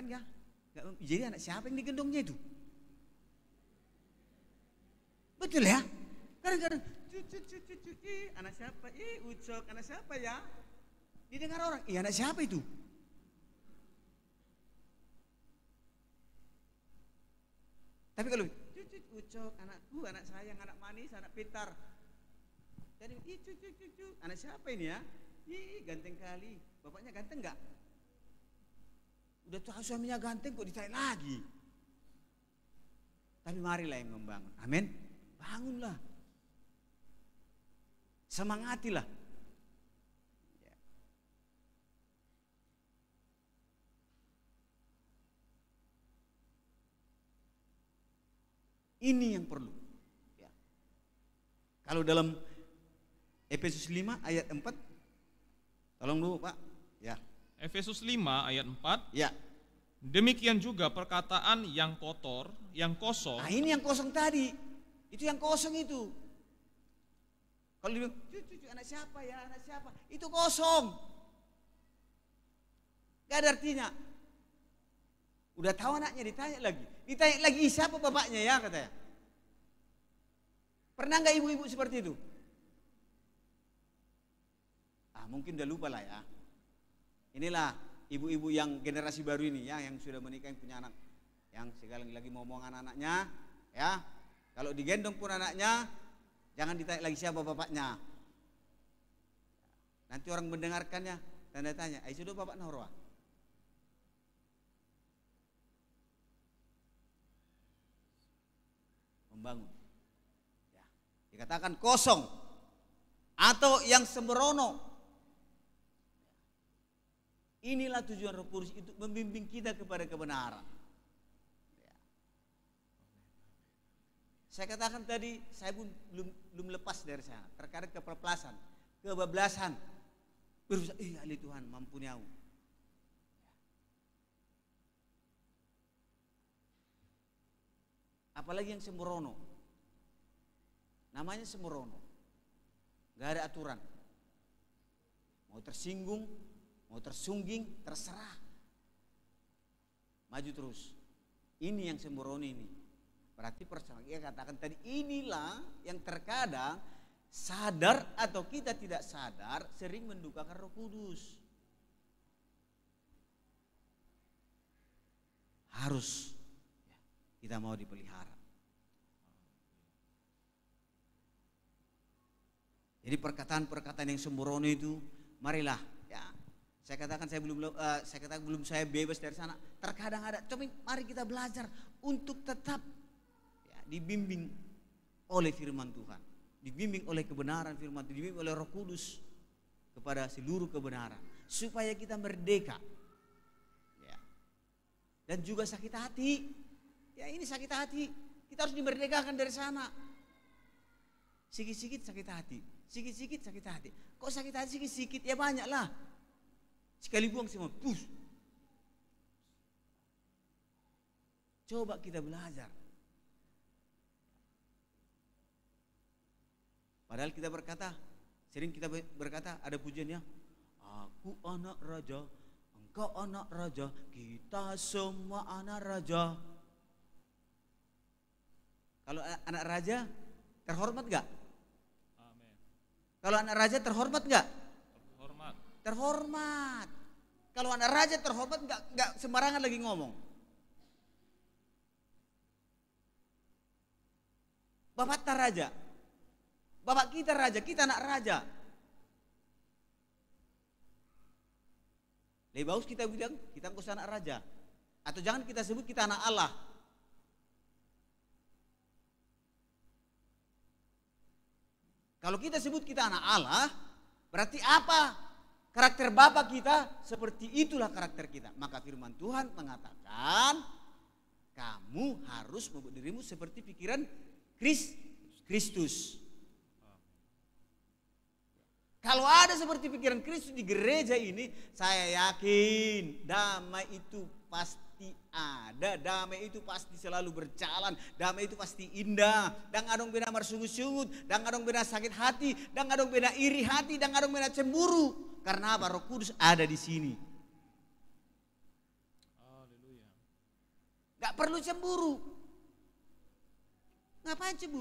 kan ya gak, jadi anak siapa yang digendongnya itu betul ya kadang-kadang cucu cucu cucu anak siapa ih ucok anak siapa ya didengar orang iya anak siapa itu tapi kalau cucu ucok anakku anak sayang anak manis anak pintar jadi ih cucu cucu anak siapa ini ya ih ganteng kali bapaknya ganteng nggak Udah tahu suaminya ganteng kok ditarik lagi. Tapi marilah yang membangun. Amin. Bangunlah. Semangatilah. Ini yang perlu. Ya. Kalau dalam Efesus 5 ayat 4 Tolong dulu Pak. Ya. Efesus 5 ayat 4. Ya. Demikian juga perkataan yang kotor, yang kosong. Nah, ini yang kosong tadi. Itu yang kosong itu. Kalau dibilang, cucu, anak siapa ya, anak siapa? Itu kosong. Gak ada artinya. Udah tahu anaknya ditanya lagi. Ditanya lagi siapa bapaknya ya katanya. Pernah nggak ibu-ibu seperti itu? Ah, mungkin udah lupa lah ya. Inilah ibu-ibu yang generasi baru ini ya yang sudah menikah yang punya anak. Yang sekali lagi mau ngomong anak-anaknya ya. Kalau digendong pun anaknya jangan ditanya lagi siapa bapaknya. Nanti orang mendengarkannya tanda tanya, "Ai sudah bapak Norwa?" Membangun. Ya. Dikatakan kosong atau yang sembrono Inilah tujuan roh kudus itu membimbing kita kepada kebenaran. Ya. Saya katakan tadi, saya pun belum, belum lepas dari sana. Terkadang keperplasan, kebablasan. Berusaha, iya eh, ahli Tuhan, mampu nyau. Apalagi yang sembrono. Namanya sembrono. Gak ada aturan. Mau tersinggung, mau tersungging, terserah. Maju terus. Ini yang sembrono ini. Berarti persoalan Ia katakan tadi inilah yang terkadang sadar atau kita tidak sadar sering mendukakan Roh Kudus. Harus ya, kita mau dipelihara. Jadi perkataan-perkataan yang sembrono itu marilah saya katakan saya belum uh, saya katakan belum saya bebas dari sana. Terkadang ada, tapi mari kita belajar untuk tetap ya, dibimbing oleh firman Tuhan, dibimbing oleh kebenaran firman Tuhan, dibimbing oleh Roh Kudus kepada seluruh kebenaran supaya kita merdeka. Ya. Dan juga sakit hati. Ya ini sakit hati. Kita harus dimerdekakan dari sana. Sikit-sikit sakit hati, sikit-sikit sakit hati. Kok sakit hati sikit-sikit? Ya banyak lah Sekali buang semua, pus. Coba kita belajar. Padahal kita berkata, sering kita berkata ada pujian ya, aku anak raja, engkau anak raja, kita semua anak raja. Kalau anak raja terhormat gak? Kalau anak raja terhormat gak? Terhormat. Kalau anak raja terhormat nggak nggak sembarangan lagi ngomong. Bapak tak raja. Bapak kita raja, kita anak raja. Lebih bagus kita bilang kita nggak anak raja. Atau jangan kita sebut kita anak Allah. Kalau kita sebut kita anak Allah, berarti apa Karakter bapak kita seperti itulah karakter kita. Maka firman Tuhan mengatakan, kamu harus membuat dirimu seperti pikiran Kristus. Kalau ada seperti pikiran Kristus di gereja ini, saya yakin damai itu pasti ada, damai itu pasti selalu berjalan, damai itu pasti indah. Dan adong bena marsungut-sungut, Dan adong bena sakit hati, Dan adong bena iri hati, Dan adong bena cemburu. Karena apa? Roh Kudus ada di sini. Gak perlu cemburu. Ngapain cemburu?